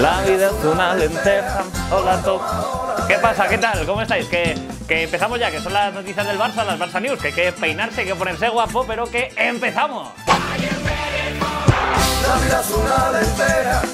La vida es una lenteja. Hola, todos, ¿Qué pasa? ¿Qué tal? ¿Cómo estáis? Que, que empezamos ya, que son las noticias del Barça, las Barça News, que hay que peinarse, hay que ponerse guapo, pero que empezamos.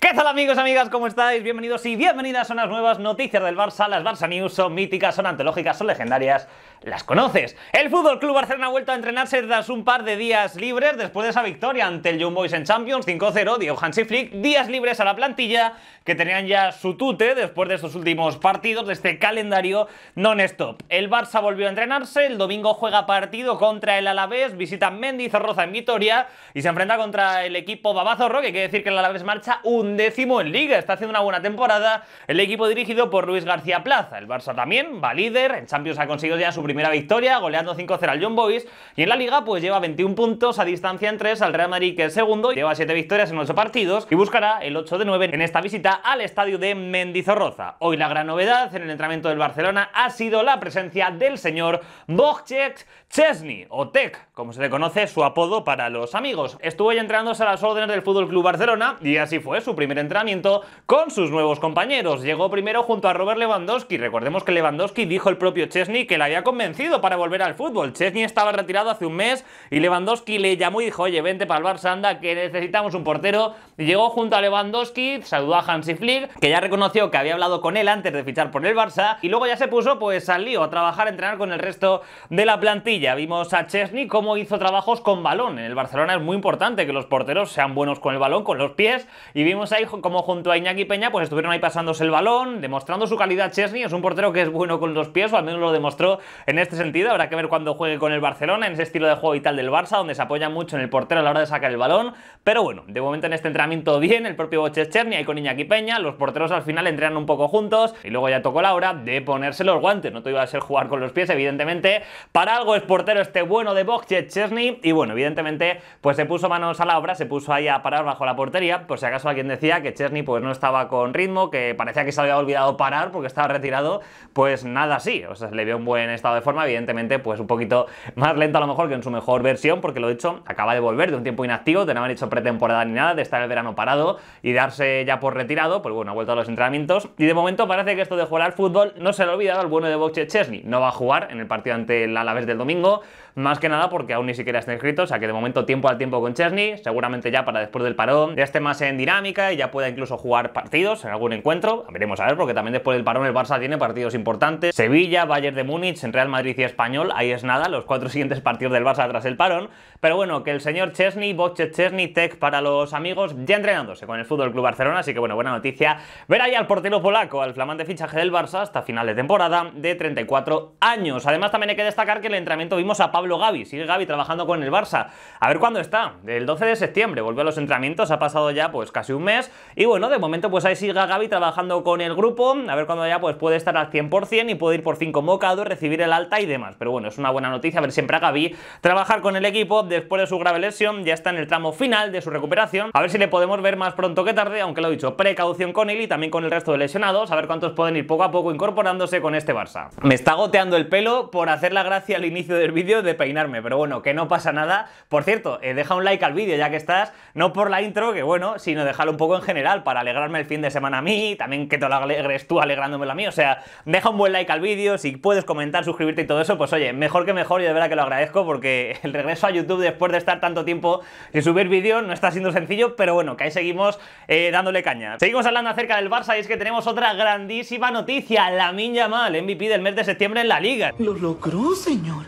¿Qué tal amigos, amigas? ¿Cómo estáis? Bienvenidos y bienvenidas a unas nuevas noticias del Barça. Las Barça News son míticas, son antológicas, son legendarias las conoces. El Fútbol Club Barcelona ha vuelto a entrenarse tras un par de días libres después de esa victoria ante el Young Boys en Champions 5-0, Diego Hansi Flick días libres a la plantilla que tenían ya su tute después de estos últimos partidos de este calendario non-stop. El Barça volvió a entrenarse, el domingo juega partido contra el Alavés, visita Mendy Zorroza en Vitoria y se enfrenta contra el equipo Babazorro, que quiere decir que el Alavés marcha un décimo en liga, está haciendo una buena temporada el equipo dirigido por Luis García Plaza. El Barça también va líder, en Champions ha conseguido ya su primera victoria, goleando 5-0 al John Boys. Y en la Liga, pues lleva 21 puntos a distancia en 3 al Real Madrid, que es segundo, lleva 7 victorias en 8 partidos y buscará el 8 de 9 en esta visita al estadio de Mendizorroza. Hoy la gran novedad en el entrenamiento del Barcelona ha sido la presencia del señor Bochek Chesney, o Tech, como se le conoce su apodo para los amigos. Estuvo entrenándose a las órdenes del Fútbol Club Barcelona y así fue su primer entrenamiento con sus nuevos compañeros. Llegó primero junto a Robert Lewandowski. Recordemos que Lewandowski dijo el propio Chesney que le había convencido para volver al fútbol. Chesney estaba retirado hace un mes y Lewandowski le llamó y dijo, oye, vente para el Barça, anda, que necesitamos un portero. llegó junto a Lewandowski, saludó a Hansi Flick, que ya reconoció que había hablado con él antes de fichar por el Barça, y luego ya se puso pues al lío, a trabajar, a entrenar con el resto de la plantilla. Vimos a Chesney cómo hizo trabajos con balón. En el Barcelona es muy importante que los porteros sean buenos con el balón, con los pies, y vimos ahí como junto a Iñaki Peña pues estuvieron ahí pasándose el balón, demostrando su calidad Chesney, es un portero que es bueno con los pies, o al menos lo demostró en este sentido, habrá que ver cuando juegue con el Barcelona, en ese estilo de juego y tal del Barça, donde se apoya mucho en el portero a la hora de sacar el balón. Pero bueno, de momento en este entrenamiento bien, el propio Bochet-Cherny, ahí con Iñaki Peña, los porteros al final entrenan un poco juntos y luego ya tocó la hora de ponerse los guantes. No te iba a ser jugar con los pies, evidentemente. Para algo es portero este bueno de bochet Cherny y bueno, evidentemente, pues se puso manos a la obra, se puso ahí a parar bajo la portería, por si acaso alguien decía que Cherny pues no estaba con ritmo, que parecía que se había olvidado parar porque estaba retirado, pues nada así, o sea, le vio un buen estado de forma, evidentemente pues un poquito más lenta a lo mejor que en su mejor versión, porque lo dicho, acaba de volver de un tiempo inactivo, de no haber hecho pretemporada ni nada, de estar el verano parado y darse ya por retirado, pues bueno, ha vuelto a los entrenamientos y de momento parece que esto de jugar al fútbol no se le ha olvidado al bueno de Boche Chesney, no va a jugar en el partido ante el Alavés del domingo, más que nada porque aún ni siquiera está inscrito, o sea que de momento tiempo al tiempo con Chesney, seguramente ya para después del parón ya esté más en dinámica y ya pueda incluso jugar partidos en algún encuentro, veremos a ver, porque también después del parón el Barça tiene partidos importantes, Sevilla, Bayern de Múnich, realidad Madrid y Español, ahí es nada, los cuatro siguientes partidos del Barça tras el parón. Pero bueno, que el señor Chesney, Boche Chesney, Tech para los amigos, ya entrenándose con el Fútbol Club Barcelona, así que bueno, buena noticia. Ver ahí al portero polaco, al flamante fichaje del Barça hasta final de temporada de 34 años. Además, también hay que destacar que en el entrenamiento vimos a Pablo Gaby, sigue Gaby trabajando con el Barça. A ver cuándo está, el 12 de septiembre, volvió a los entrenamientos, ha pasado ya pues casi un mes. Y bueno, de momento pues ahí sigue Gaby trabajando con el grupo, a ver cuándo ya pues puede estar al 100% y puede ir por convocado y recibir el alta y demás. Pero bueno, es una buena noticia ver siempre a Gaby trabajar con el equipo después de su grave lesión. Ya está en el tramo final de su recuperación. A ver si le podemos ver más pronto que tarde, aunque lo he dicho, precaución con él y también con el resto de lesionados. A ver cuántos pueden ir poco a poco incorporándose con este Barça. Me está goteando el pelo por hacer la gracia al inicio del vídeo de peinarme, pero bueno, que no pasa nada. Por cierto, eh, deja un like al vídeo ya que estás, no por la intro, que bueno, sino dejarlo un poco en general para alegrarme el fin de semana a mí, también que te lo alegres tú alegrándome la mí. O sea, deja un buen like al vídeo, si puedes comentar, suscribirte y todo eso, pues oye, mejor que mejor y de verdad que lo agradezco porque el regreso a YouTube después de estar tanto tiempo sin subir vídeo no está siendo sencillo, pero bueno, que ahí seguimos eh, dándole caña. Seguimos hablando acerca del Barça y es que tenemos otra grandísima noticia, la Lamin Yamal, MVP del mes de septiembre en la Liga. Lo logró, señor.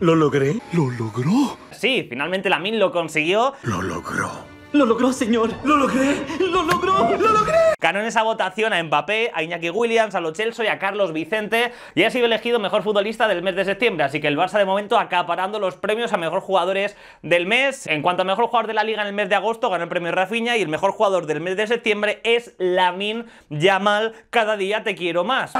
Lo logré. Lo logró. Sí, finalmente la Min lo consiguió. Lo logró. ¡Lo logró, señor! ¡Lo logré! ¡Lo logró! ¡Lo logré! Ganó en esa votación a Mbappé, a Iñaki Williams, a Lo Celso y a Carlos Vicente y ha sido elegido mejor futbolista del mes de septiembre, así que el Barça de momento acaparando los premios a mejor jugadores del mes. En cuanto a mejor jugador de la liga en el mes de agosto, ganó el premio Rafinha y el mejor jugador del mes de septiembre es Lamin Yamal. Cada día te quiero más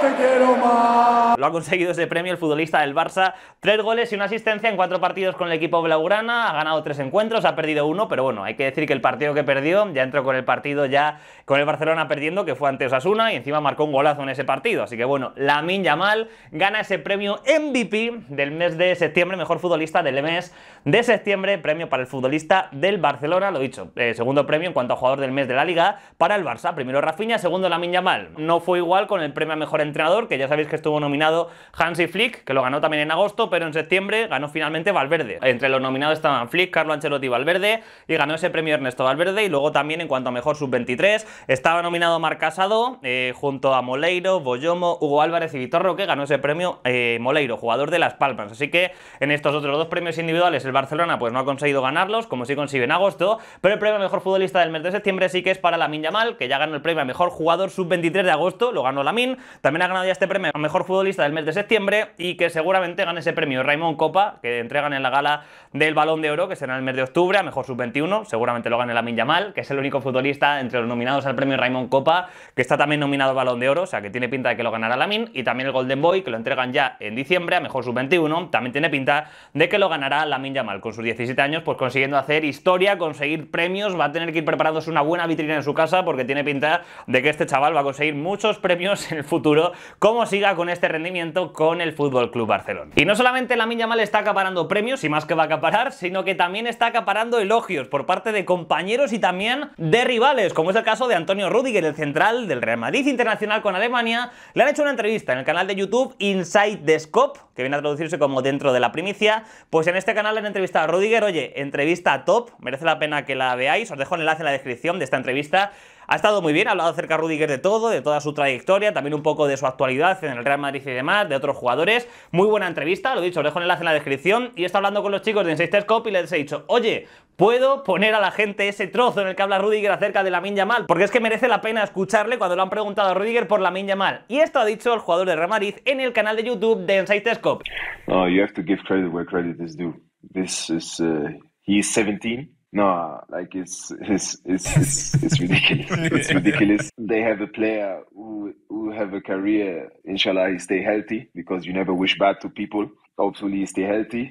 te quiero más. Lo ha conseguido ese premio el futbolista del Barça. Tres goles y una asistencia en cuatro partidos con el equipo blaugrana. Ha ganado tres encuentros, ha perdido uno, pero bueno, hay que decir que el partido que perdió ya entró con el partido ya con el Barcelona perdiendo, que fue ante Osasuna y encima marcó un golazo en ese partido. Así que bueno, Lamin Yamal gana ese premio MVP del mes de septiembre, mejor futbolista del mes de septiembre, premio para el futbolista del Barcelona, lo dicho, eh, segundo premio en cuanto a jugador del mes de la Liga para el Barça. Primero Rafinha, segundo Lamin Yamal. No fue igual con el el premio a mejor entrenador, que ya sabéis que estuvo nominado Hansi Flick, que lo ganó también en agosto, pero en septiembre ganó finalmente Valverde. Entre los nominados estaban Flick, Carlo Ancelotti y Valverde, y ganó ese premio Ernesto Valverde. Y luego también, en cuanto a mejor sub-23, estaba nominado Marc Casado, eh, junto a Moleiro, Boyomo, Hugo Álvarez y Vitor Roque, ganó ese premio eh, Moleiro, jugador de Las Palmas. Así que en estos otros dos premios individuales, el Barcelona pues no ha conseguido ganarlos, como sí consigue en agosto, pero el premio a mejor futbolista del mes de septiembre sí que es para la Minyamal, que ya ganó el premio a mejor jugador sub-23 de agosto, lo ganó Lamín. También ha ganado ya este premio a mejor futbolista del mes de septiembre y que seguramente gane ese premio Raymond Copa, que entregan en la gala del Balón de Oro, que será en el mes de octubre, a mejor sub-21. Seguramente lo gane Min Yamal, que es el único futbolista entre los nominados al premio Raymond Copa, que está también nominado al Balón de Oro, o sea que tiene pinta de que lo ganará Min, Y también el Golden Boy, que lo entregan ya en diciembre, a mejor sub-21, también tiene pinta de que lo ganará Lamin Yamal, con sus 17 años, pues consiguiendo hacer historia, conseguir premios, va a tener que ir preparándose una buena vitrina en su casa, porque tiene pinta de que este chaval va a conseguir muchos premios en el futuro cómo siga con este rendimiento con el Fútbol Club Barcelona. Y no solamente la mal está acaparando premios y más que va a acaparar, sino que también está acaparando elogios por parte de compañeros y también de rivales, como es el caso de Antonio Rudiger, el central del Real Madrid Internacional con Alemania. Le han hecho una entrevista en el canal de YouTube Inside the Scope, que viene a traducirse como dentro de la primicia. Pues en este canal le han entrevistado a Rudiger, oye, entrevista top, merece la pena que la veáis, os dejo el enlace en la descripción de esta entrevista. Ha estado muy bien, ha hablado acerca Rudiger de todo, de toda su trayectoria, también un poco de su actualidad en el Real Madrid y demás, de otros jugadores. Muy buena entrevista, lo he dicho, os dejo el enlace en la descripción. Y he estado hablando con los chicos de Cop y les he dicho, oye, ¿puedo poner a la gente ese trozo en el que habla Rudiger acerca de la Minya Mal? Porque es que merece la pena escucharle cuando lo han preguntado a Rudiger por la Minya Mal. Y esto ha dicho el jugador de Real Madrid en el canal de YouTube de Insisterscope. No, you have to give credit where credit is due. This is, uh, he is 17. No, like it's it's it's it's, it's ridiculous. It's ridiculous. They have a player who who have a career. Inshallah, he stay healthy because you never wish bad to people. Hopefully, he stay healthy.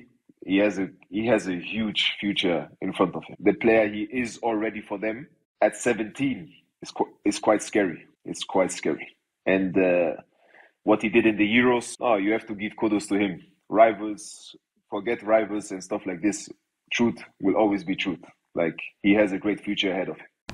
He has a he has a huge future in front of him. The player he is already for them at 17 is qu- is quite scary. It's quite scary. And uh, what he did in the Euros, oh, you have to give kudos to him. Rivals, forget rivals and stuff like this.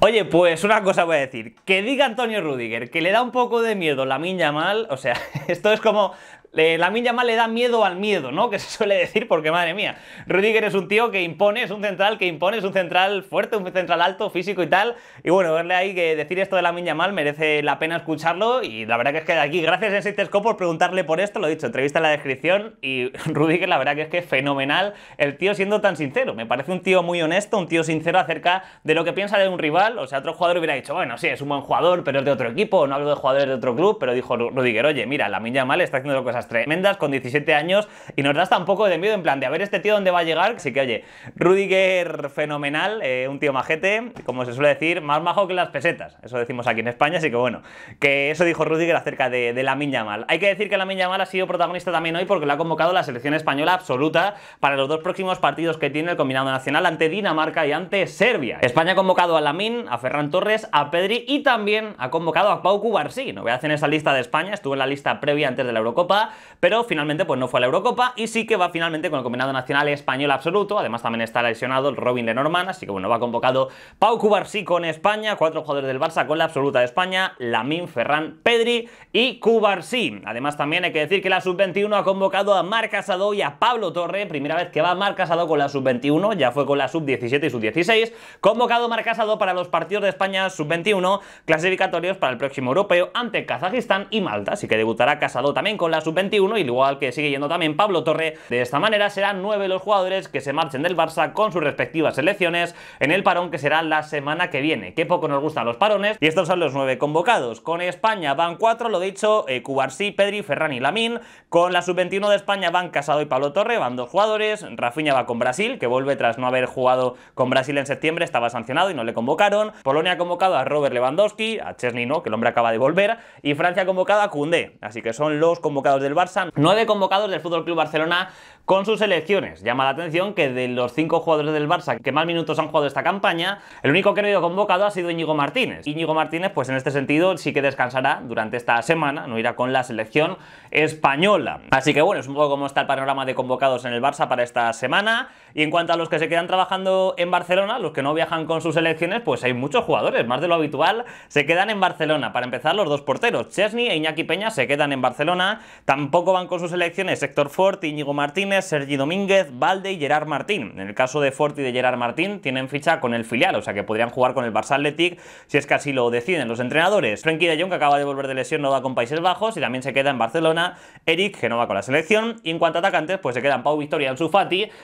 Oye, pues una cosa voy a decir. Que diga Antonio Rudiger que le da un poco de miedo la miña mal. O sea, esto es como la milla Mal le da miedo al miedo, ¿no? Que se suele decir, porque madre mía, Rudiger es un tío que impone, es un central que impone, es un central fuerte, un central alto, físico y tal. Y bueno, verle ahí que decir esto de la milla mal merece la pena escucharlo. Y la verdad que es que de aquí, gracias en Sitesco por preguntarle por esto, lo he dicho, entrevista en la descripción. Y Rudiger, la verdad que es que fenomenal el tío siendo tan sincero. Me parece un tío muy honesto, un tío sincero acerca de lo que piensa de un rival. O sea, otro jugador hubiera dicho, bueno, sí, es un buen jugador, pero es de otro equipo, no hablo de jugadores de otro club, pero dijo Rudiger, oye, mira, la milla mal está haciendo cosas tremendas con 17 años y nos das poco de miedo en plan de a ver este tío dónde va a llegar. Así que oye, Rudiger fenomenal, eh, un tío majete, como se suele decir, más majo que las pesetas. Eso decimos aquí en España, así que bueno, que eso dijo Rudiger acerca de, la min Mal. Hay que decir que la min Mal ha sido protagonista también hoy porque lo ha convocado la selección española absoluta para los dos próximos partidos que tiene el combinado nacional ante Dinamarca y ante Serbia. España ha convocado a Lamin, a Ferran Torres, a Pedri y también ha convocado a Pau Cubarsí. No voy a hacer esa lista de España, estuvo en la lista previa antes de la Eurocopa pero finalmente pues no fue a la Eurocopa y sí que va finalmente con el combinado nacional español absoluto, además también está lesionado el Robin de Norman, así que bueno, va convocado Pau Cubarsí con España, cuatro jugadores del Barça con la absoluta de España, Lamín, Ferran, Pedri y Cubarsí. Además también hay que decir que la Sub-21 ha convocado a Marc Casado y a Pablo Torre, primera vez que va Marc Casado con la Sub-21, ya fue con la Sub-17 y Sub-16, convocado Marc Casado para los partidos de España Sub-21, clasificatorios para el próximo europeo ante Kazajistán y Malta, así que debutará Casado también con la Sub-21 21 y igual que sigue yendo también Pablo Torre. De esta manera serán nueve los jugadores que se marchen del Barça con sus respectivas selecciones en el parón que será la semana que viene. Que poco nos gustan los parones, y estos son los nueve convocados. Con España van cuatro, lo dicho, eh, Cubarsi, Pedri, Ferran y Lamín. Con la sub-21 de España van Casado y Pablo Torre, van dos jugadores. Rafinha va con Brasil, que vuelve tras no haber jugado con Brasil en septiembre, estaba sancionado y no le convocaron. Polonia ha convocado a Robert Lewandowski, a Chesny, no, que el hombre acaba de volver. Y Francia ha convocado a kunde Así que son los convocados del el Barça, nueve convocados del Fútbol Club Barcelona con sus elecciones. Llama la atención que de los cinco jugadores del Barça que más minutos han jugado esta campaña, el único que no ha ido convocado ha sido Íñigo Martínez. Íñigo Martínez, pues en este sentido, sí que descansará durante esta semana, no irá con la selección española. Así que bueno, es un poco como está el panorama de convocados en el Barça para esta semana. Y en cuanto a los que se quedan trabajando en Barcelona, los que no viajan con sus elecciones, pues hay muchos jugadores, más de lo habitual, se quedan en Barcelona. Para empezar, los dos porteros, Chesney e Iñaki Peña, se quedan en Barcelona. Tampoco van con sus selecciones Héctor Fort, Íñigo Martínez, Sergi Domínguez, Valde y Gerard Martín. En el caso de Forti y de Gerard Martín, tienen ficha con el filial, o sea que podrían jugar con el Barça Athletic si es que así lo deciden los entrenadores. Frenkie de Jong, que acaba de volver de lesión, no va con Países Bajos y también se queda en Barcelona. Eric, que no va con la selección. Y en cuanto a atacantes, pues se quedan Pau Victoria y Ansu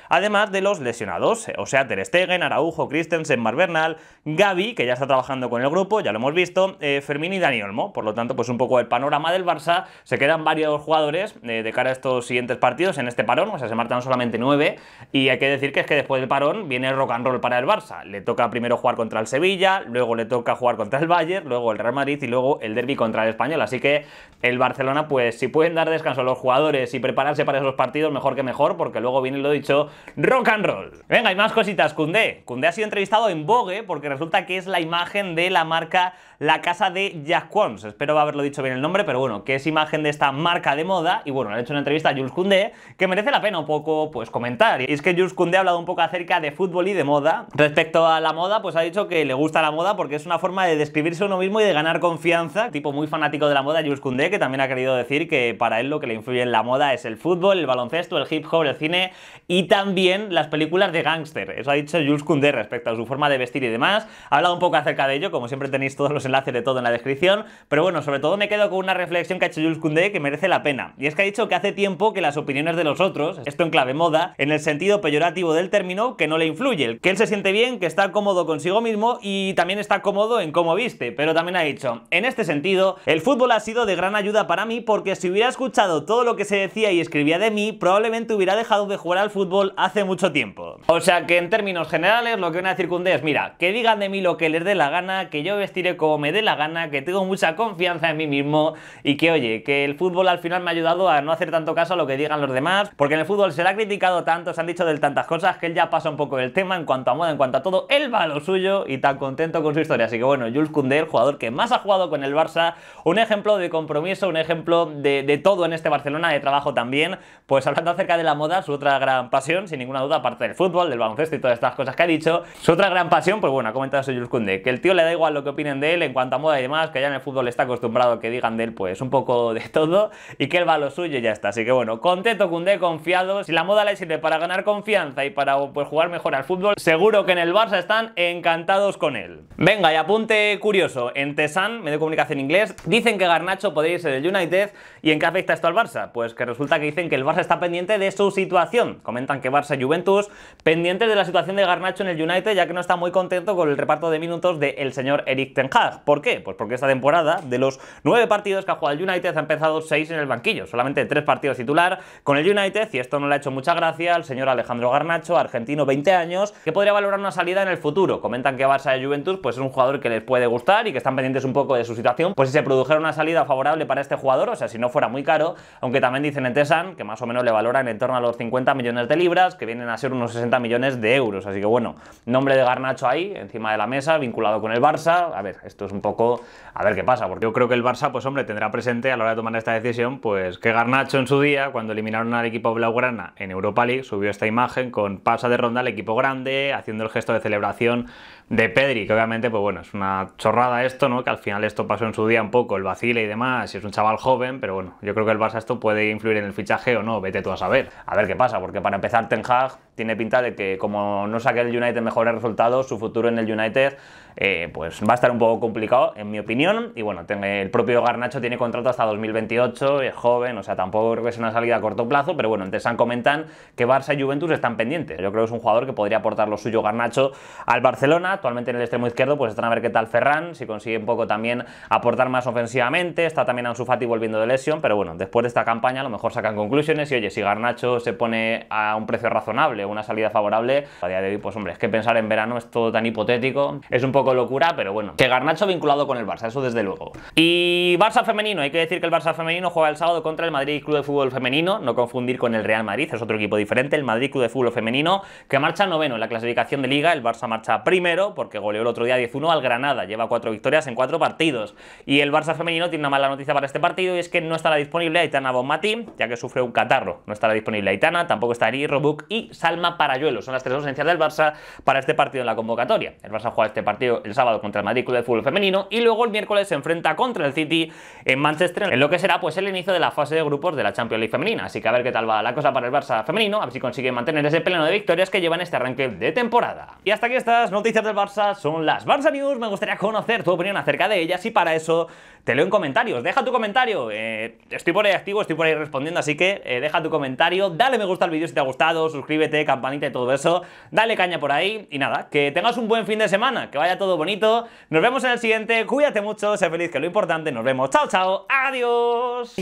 además de los lesionados, o sea, Ter Stegen, Araujo, Christensen, Mar Bernal, Gaby, que ya está trabajando con el grupo, ya lo hemos visto, eh, Fermín y Dani Olmo. Por lo tanto, pues un poco el panorama del Barça. Se quedan varios jugadores eh, de cara a estos siguientes partidos en este parón, o sea, se marchan solamente 9 y hay que decir que es que después del parón viene el rock and roll para el Barça. Le toca primero jugar contra el Sevilla, luego le toca jugar contra el Bayern, luego el Real Madrid y luego el derby contra el Español. Así que el Barcelona, pues si pueden dar descanso a los jugadores y prepararse para esos partidos, mejor que mejor, porque luego viene lo dicho, rock and roll. Venga, hay más cositas. Cundé. Cundé ha sido entrevistado en Vogue porque resulta que es la imagen de la marca La Casa de Jack Espero haberlo dicho bien el nombre, pero bueno, que es imagen de esta marca de moda. Y bueno, le ha hecho una entrevista a Jules Cundé que merece la pena no un poco pues comentar. Y es que Jules Koundé ha hablado un poco acerca de fútbol y de moda. Respecto a la moda, pues ha dicho que le gusta la moda porque es una forma de describirse uno mismo y de ganar confianza. Tipo muy fanático de la moda, Jules Koundé, que también ha querido decir que para él lo que le influye en la moda es el fútbol, el baloncesto, el hip hop, el cine y también las películas de gángster. Eso ha dicho Jules Koundé respecto a su forma de vestir y demás. Ha hablado un poco acerca de ello, como siempre tenéis todos los enlaces de todo en la descripción. Pero bueno, sobre todo me quedo con una reflexión que ha hecho Jules Koundé que merece la pena. Y es que ha dicho que hace tiempo que las opiniones de los otros esto en clave moda, en el sentido peyorativo del término, que no le influye, que él se siente bien, que está cómodo consigo mismo y también está cómodo en cómo viste, pero también ha dicho, en este sentido, el fútbol ha sido de gran ayuda para mí porque si hubiera escuchado todo lo que se decía y escribía de mí, probablemente hubiera dejado de jugar al fútbol hace mucho tiempo. O sea que en términos generales lo que van a decir Cundé es, mira, que digan de mí lo que les dé la gana, que yo vestiré como me dé la gana, que tengo mucha confianza en mí mismo y que oye, que el fútbol al final me ha ayudado a no hacer tanto caso a lo que digan los demás, porque en el fútbol se le ha criticado tanto, se han dicho de tantas cosas que él ya pasa un poco del tema en cuanto a moda, en cuanto a todo, él va a lo suyo y tan contento con su historia. Así que bueno, Jules Cundé, el jugador que más ha jugado con el Barça, un ejemplo de compromiso, un ejemplo de, de todo en este Barcelona, de trabajo también, pues hablando acerca de la moda, su otra gran pasión, sin ninguna duda, aparte del fútbol fútbol, del baloncesto y todas estas cosas que ha dicho. Su otra gran pasión, pues bueno, ha comentado Sergio Kunde, que el tío le da igual lo que opinen de él en cuanto a moda y demás, que ya en el fútbol está acostumbrado a que digan de él pues un poco de todo y que él va a lo suyo y ya está. Así que bueno, contento Kunde, confiado. Si la moda le sirve para ganar confianza y para pues, jugar mejor al fútbol, seguro que en el Barça están encantados con él. Venga, y apunte curioso. En Tesan, medio de comunicación inglés, dicen que Garnacho podría irse del United y en qué afecta esto al Barça. Pues que resulta que dicen que el Barça está pendiente de su situación. Comentan que Barça Juventus pendientes de la situación de Garnacho en el United, ya que no está muy contento con el reparto de minutos del señor Eric Ten Hag. ¿Por qué? Pues porque esta temporada, de los nueve partidos que ha jugado el United, ha empezado seis en el banquillo, solamente tres partidos titular con el United, y esto no le ha hecho mucha gracia al señor Alejandro Garnacho, argentino, 20 años, que podría valorar una salida en el futuro. Comentan que Barça y Juventus, pues es un jugador que les puede gustar y que están pendientes un poco de su situación, pues si se produjera una salida favorable para este jugador, o sea, si no fuera muy caro, aunque también dicen en Tesan que más o menos le valoran en torno a los 50 millones de libras, que vienen a ser unos 60 millones de euros. Así que bueno, nombre de Garnacho ahí, encima de la mesa, vinculado con el Barça. A ver, esto es un poco, a ver qué pasa, porque yo creo que el Barça, pues hombre, tendrá presente a la hora de tomar esta decisión, pues que Garnacho en su día, cuando eliminaron al equipo Blaugrana en Europa League, subió esta imagen con pasa de ronda al equipo grande, haciendo el gesto de celebración de Pedri, que obviamente, pues bueno, es una chorrada esto, ¿no? Que al final esto pasó en su día un poco, el vacile y demás, y es un chaval joven, pero bueno, yo creo que el Barça esto puede influir en el fichaje o no, vete tú a saber. A ver qué pasa, porque para empezar Ten Hag tiene pinta de que como no saque el United mejores resultados, su futuro en el United eh, pues va a estar un poco complicado, en mi opinión, y bueno, el propio Garnacho tiene contrato hasta 2028, es joven, o sea, tampoco creo que sea una salida a corto plazo, pero bueno, en han comentan que Barça y Juventus están pendientes. Yo creo que es un jugador que podría aportar lo suyo Garnacho al Barcelona, Actualmente en el extremo izquierdo pues están a ver qué tal Ferran, si consigue un poco también aportar más ofensivamente. Está también Ansu Fati volviendo de lesión, pero bueno, después de esta campaña a lo mejor sacan conclusiones y oye, si Garnacho se pone a un precio razonable, una salida favorable, a día de hoy pues hombre, es que pensar en verano es todo tan hipotético, es un poco locura, pero bueno, que Garnacho vinculado con el Barça, eso desde luego. Y Barça femenino, hay que decir que el Barça femenino juega el sábado contra el Madrid Club de Fútbol Femenino, no confundir con el Real Madrid, es otro equipo diferente, el Madrid Club de Fútbol Femenino, que marcha noveno en la clasificación de liga, el Barça marcha primero, porque goleó el otro día 10-1 al Granada, lleva cuatro victorias en cuatro partidos. Y el Barça femenino tiene una mala noticia para este partido y es que no estará disponible Aitana Bonmatí, ya que sufre un catarro. No estará disponible Aitana, tampoco estará Robuk y Salma Parayuelo. Son las tres ausencias del Barça para este partido en la convocatoria. El Barça juega este partido el sábado contra el Madrid Club de Fútbol Femenino y luego el miércoles se enfrenta contra el City en Manchester, en lo que será pues el inicio de la fase de grupos de la Champions League femenina. Así que a ver qué tal va la cosa para el Barça femenino, a ver si consigue mantener ese pleno de victorias que lleva en este arranque de temporada. Y hasta aquí estas noticias del Barça son las Barça News. Me gustaría conocer tu opinión acerca de ellas y para eso te leo en comentarios. Deja tu comentario. Eh, estoy por ahí activo, estoy por ahí respondiendo, así que eh, deja tu comentario. Dale me gusta al vídeo si te ha gustado, suscríbete, campanita y todo eso. Dale caña por ahí y nada, que tengas un buen fin de semana, que vaya todo bonito. Nos vemos en el siguiente. Cuídate mucho, sé feliz, que lo importante. Nos vemos. Chao, chao. Adiós.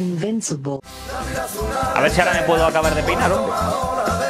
A ver si ahora me puedo acabar de peinar, hombre.